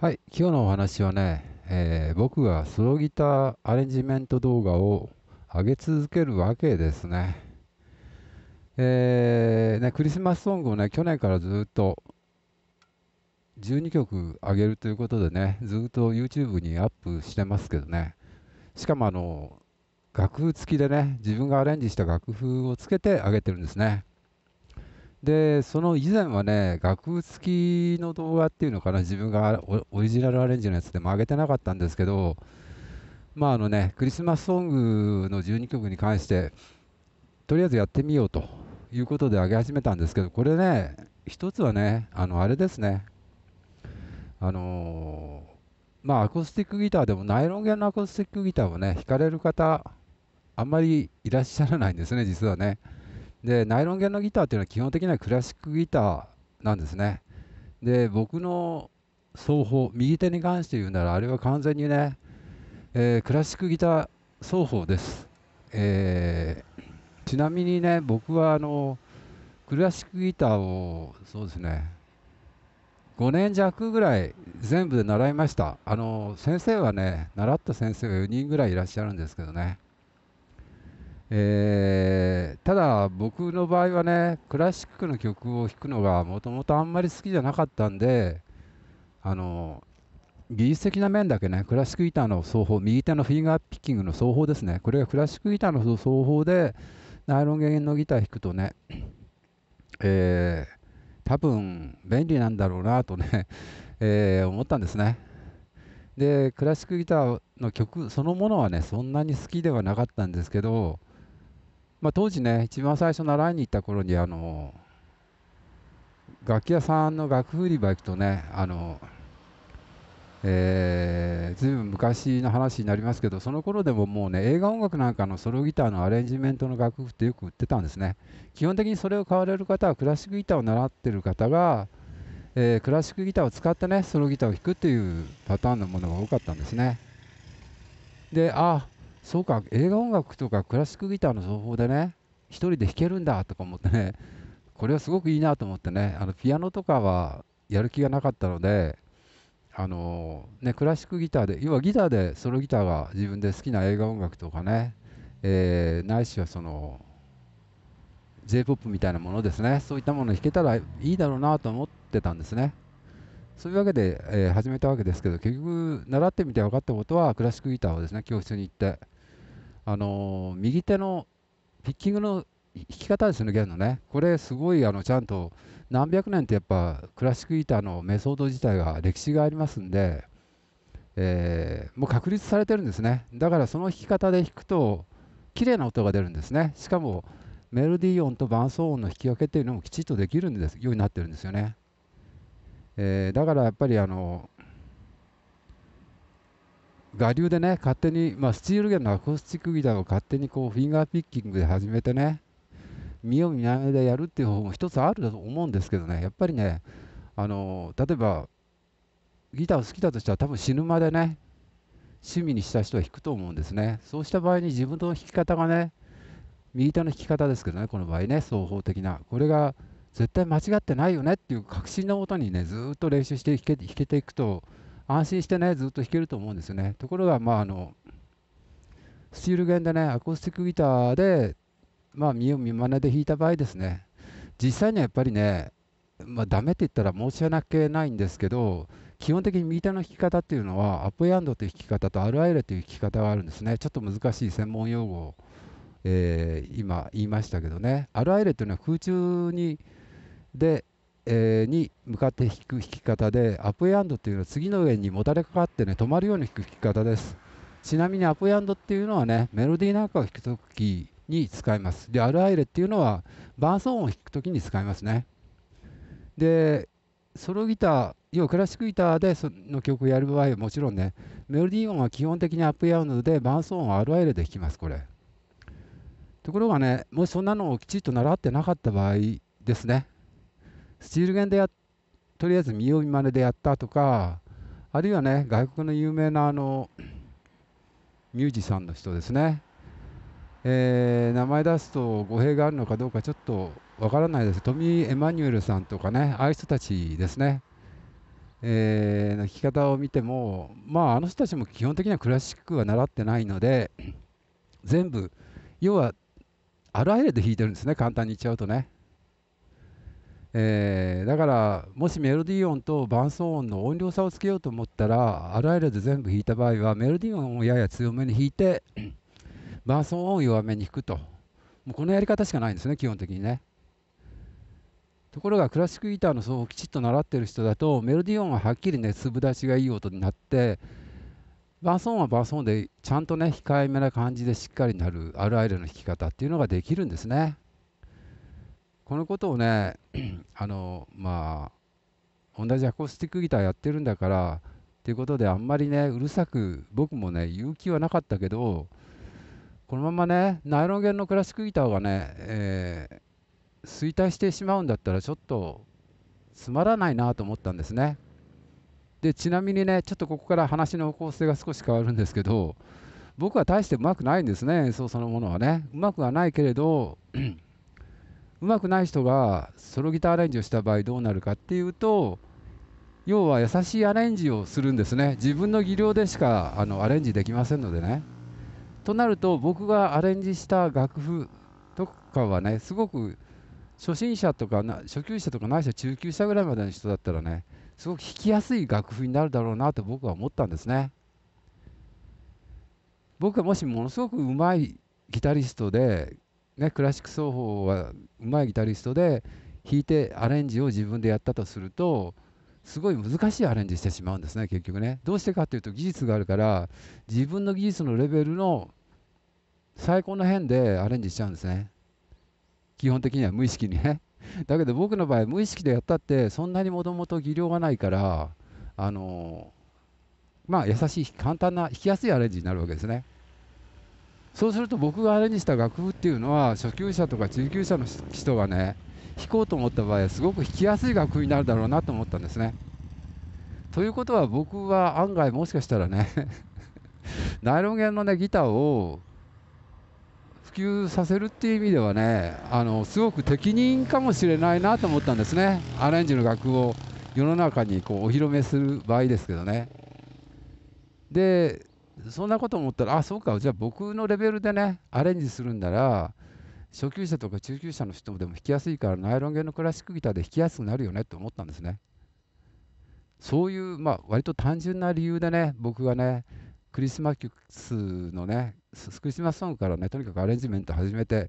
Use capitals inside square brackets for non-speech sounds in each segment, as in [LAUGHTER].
はい、今日のお話はね、えー、僕がソロギターアレンジメント動画を上げ続けるわけですね。えー、ねクリスマスソングをね、去年からずっと12曲上げるということでね、ずっと YouTube にアップしてますけどね、しかもあの、楽譜付きでね、自分がアレンジした楽譜をつけて上げてるんですね。で、その以前はね、楽譜付きの動画っていうのかな、自分がオリジナルアレンジのやつでも上げてなかったんですけど、まああのね、クリスマスソングの12曲に関して、とりあえずやってみようということで上げ始めたんですけど、これね、一つはね、あの、あれですね、あのー、まあアコースティックギターでもナイロン弦のアコースティックギターをね、弾かれる方、あんまりいらっしゃらないんですね、実はね。でナイロン弦のギターっていうのは基本的にはクラシックギターなんですねで僕の奏法右手に関して言うならあれは完全にね、えー、クラシックギター奏法です、えー、ちなみにね僕はあのクラシックギターをそうですね5年弱ぐらい全部で習いましたあの先生はね習った先生が4人ぐらいいらっしゃるんですけどねえーただ僕の場合はねクラシックの曲を弾くのがもともとあんまり好きじゃなかったんであの技術的な面だけねクラシックギターの奏法右手のフィンガーピッキングの奏法ですねこれがクラシックギターの奏法でナイロン弦のギター弾くとねえー、多分便利なんだろうなとね [LAUGHS] えー、思ったんですねでクラシックギターの曲そのものはねそんなに好きではなかったんですけどまあ、当時ね一番最初習いに行った頃にあの楽器屋さんの楽譜売り場行くとねあのえずいぶん昔の話になりますけどその頃でももうね映画音楽なんかのソロギターのアレンジメントの楽譜ってよく売ってたんですね基本的にそれを買われる方はクラシックギターを習ってる方が、えー、クラシックギターを使ってねソロギターを弾くっていうパターンのものが多かったんですねであそうか映画音楽とかクラシックギターの奏法でね1人で弾けるんだとか思ってねこれはすごくいいなと思ってねあのピアノとかはやる気がなかったのであのねクラシックギターで要はギターでソロギターが自分で好きな映画音楽とかね、えー、ないしはその J−POP みたいなものですねそういったもの弾けたらいいだろうなと思ってたんですね。そういうわけで、えー、始めたわけですけど結局習ってみて分かったことはクラシックギターをですね教室に行って、あのー、右手のピッキングの弾き方ですね弦のねこれすごいあのちゃんと何百年ってやっぱクラシックギターのメソッド自体が歴史がありますんで、えー、もう確立されてるんですねだからその弾き方で弾くと綺麗な音が出るんですねしかもメロディー音と伴奏音の引き分けっていうのもきちっとできるんですようになってるんですよね。えー、だからやっぱりあの我流でね勝手に、まあ、スチール弦のアコースティックギターを勝手にこうフィンガーピッキングで始めてね見よう見ないでやるっていう方法も一つあると思うんですけどねやっぱりねあの例えばギターを好きだとしたら多分死ぬまでね趣味にした人は弾くと思うんですねそうした場合に自分の弾き方がね右手の弾き方ですけどねこの場合ね双方的なこれが絶対間違ってないよねっていう確信のもとにねずっと練習して弾け弾けていくと安心してねずっと弾けると思うんですよねところがまああのスチール弦でねアコースティックギターでまあ見よう見まねで弾いた場合ですね実際にはやっぱりねまあダメって言ったら申し訳ないんですけど基本的に右手の弾き方っていうのはアップヤンドという弾き方とアイレという弾き方があるんですねちょっと難しい専門用語えー、今言いましたけどねアルアイレというのは空中にで、えー、に向かって引く引き方でアップエアンドというのは次の上にもたれかかってね止まるように引く引き方ですちなみにアップエアンドっていうのはねメロディーなんかを弾くときに使いますでアルアイレっていうのは伴奏音を弾くときに使いますねでソロギター要はクラシックギターでその曲をやる場合はもちろんねメロディー音は基本的にアップエアンドで伴奏音はアルアイレで弾きますこれところがね、もしそんなのをきちっと習ってなかった場合ですね、スチール弦でやとりあえず見よう見まねでやったとか、あるいはね、外国の有名なあのミュージシャンの人ですね、えー、名前出すと語弊があるのかどうかちょっとわからないです、トミー・エマニュエルさんとかね、ああいう人たちですね、えー、の弾き方を見ても、まあ、あの人たちも基本的にはクラシックは習ってないので、全部、要はあるアで弾いてるんですね簡単に言っちゃうとね、えー、だからもしメロディー音と伴奏音の音量差をつけようと思ったらアルアイレで全部弾いた場合はメロディー音をやや強めに弾いて [CLEARS THROAT] 伴奏音を弱めに弾くともうこのやり方しかないんですね基本的にねところがクラシックギターの奏法をきちっと習ってる人だとメロディー音ははっきりね粒立ちがいい音になってバーソンはバーソンでちゃんとね控えめな感じでしっかりなるアルアイルの弾き方っていうのができるんですね。このことをね [CLEARS THROAT] あのまあ同じアコースティックギターやってるんだからっていうことであんまりねうるさく僕もね勇気はなかったけどこのままねナイロン弦のクラシックギターがね、えー、衰退してしまうんだったらちょっとつまらないなと思ったんですね。でちなみにねちょっとここから話の方向性が少し変わるんですけど僕は大してうまくないんですね演奏そのものはねうまくはないけれどうま [CLEARS THROAT] くない人がソロギターアレンジをした場合どうなるかっていうと要は優しいアレンジをするんですね自分の技量でしかあのアレンジできませんのでねとなると僕がアレンジした楽譜とかはねすごく初心者とか初級者とかないしは中級者ぐらいまでの人だったらねすごく弾きやすい楽譜になるだろうなと僕は思ったんですね。僕がもしものすごくうまいギタリストで、ね、クラシック奏法はうまいギタリストで弾いてアレンジを自分でやったとするとすごい難しいアレンジしてしまうんですね結局ねどうしてかっていうと技術があるから自分の技術のレベルの最高の辺でアレンジしちゃうんですね基本的には無意識にね [LAUGHS] だけど僕の場合無意識でやったってそんなにもともと技量がないからあのまあ優しい簡単な弾きやすいアレンジになるわけですねそうすると僕がアレンジした楽譜っていうのは初級者とか中級者の人がね弾こうと思った場合すごく弾きやすい楽譜になるだろうなと思ったんですねということは僕は案外もしかしたらね [LAUGHS] ナイロン弦のねギターを及させるっていう意味ではねあのすごく適任かもしれないなと思ったんですねアレンジの楽を世の中にこうお披露目する場合ですけどねでそんなこと思ったらあそうかじゃあ僕のレベルでねアレンジするんなら初級者とか中級者の人もでも弾きやすいからナイロン弦のクラシックギターで弾きやすくなるよねと思ったんですねそういうまあ割と単純な理由でね僕がねクリスマスのねクリスマスソングからねとにかくアレンジメント始めて、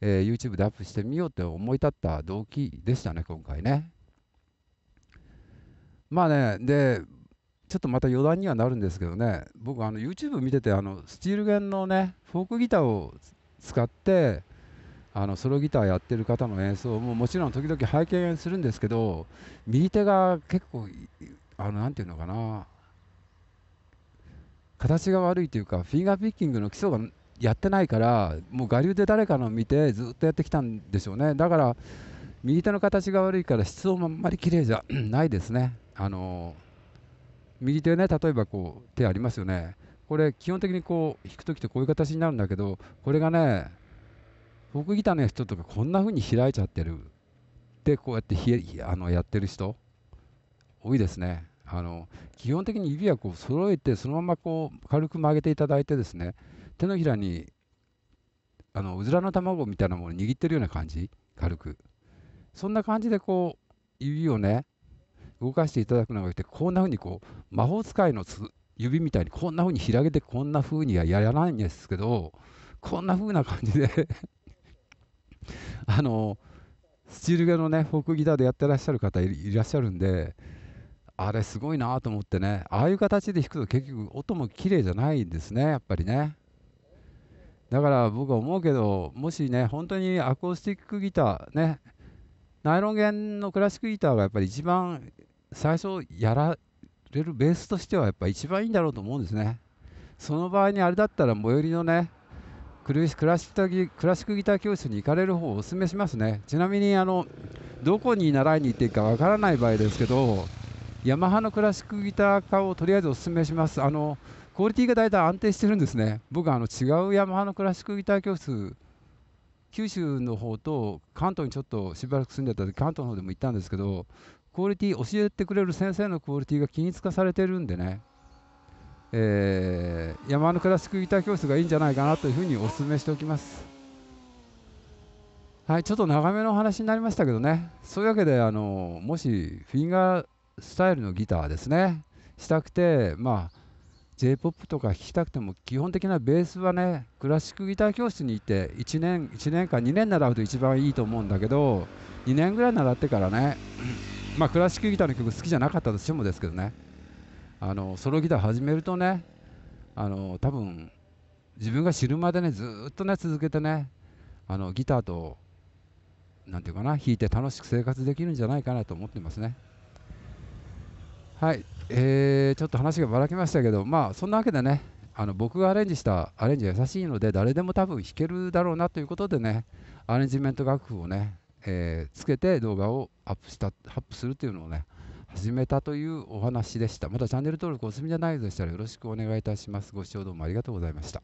えー、YouTube でアップしてみようって思い立った動機でしたね今回ねまあねでちょっとまた余談にはなるんですけどね僕あの YouTube 見ててあのスチール弦のねフォークギターを使ってあのソロギターやってる方の演奏ももちろん時々拝見するんですけど右手が結構あのなていうのかな形が悪いというか、フィンガーピッキングの基礎がやってないから、もう我流で誰かの見て、ずっとやってきたんでしょうね。だから右手の形が悪いから質もあんまり綺麗じゃ [CLEARS THROAT] ないですね。あの右手ね、例えばこう手ありますよね。これ基本的にこう引く時ってこういう形になるんだけど、これがね、フォークギターの人とかこんな風に開いちゃってる。で、こうやってひあのやってる人、多いですね。あの基本的に指はこう揃えてそのままこう軽く曲げていただいてですね手のひらにあのうずらの卵みたいなものを握ってるような感じ軽くそんな感じでこう指をね動かしていただくのがよくてこんな風にこう魔法使いの指みたいにこんな風に開けてこんな風にはやらないんですけどこんな風な感じであのスチール系のねフォークギターでやってらっしゃる方いらっしゃるんであれすごいなと思ってね、ああいう形で弾くと結局音も綺麗じゃないんですね、やっぱりね。だから僕は思うけど、もしね、本当にアコースティックギター、ね、ナイロン弦のクラシックギターがやっぱり一番最初やられるベースとしてはやっぱ一番いいんだろうと思うんですね。その場合にあれだったら最寄りのね、クラシックギター教室に行かれる方をお勧めしますね。ちなみにあのどこに習いに行っていいかわからない場合ですけど、ヤマハのクラシックギター化をとりあえずお勧めします。あのクオリティが大体安定してるんですね。僕あの違うヤマハのクラシックギター教室九州の方と関東にちょっとしばらく住んでた時関東の方でも行ったんですけどクオリティ教えてくれる先生のクオリティが均一化されてるんでね、えー、ハのクラシックギター教室がいいんじゃないかなというふうにお勧めしておきますはいちょっと長めの話になりましたけどねそういうわけであのもしフィンガースタイルのギターですねしたくてまあ j p o p とか弾きたくても基本的なベースはねクラシックギター教室に行って1年1年か2年習うと一番いいと思うんだけど2年ぐらい習ってからね [CLEARS THROAT] まあクラシックギターの曲好きじゃなかったとしてもですけどねあのソロギター始めるとねあの多分自分が知るまでねずっとね続けてねあのギターと何て言うかな弾いて楽しく生活できるんじゃないかなと思ってますね。はい、えー、ちょっと話がばらけましたけど、まあ、そんなわけでね、あの僕がアレンジしたアレンジ優しいので、誰でも多分弾けるだろうなということでね、アレンジメント楽譜をね、えー、つけて動画をアップしたアップするというのをね、始めたというお話でした。またチャンネル登録お済みじゃないでしたらよろしくお願いいたします。ご視聴どうもありがとうございました。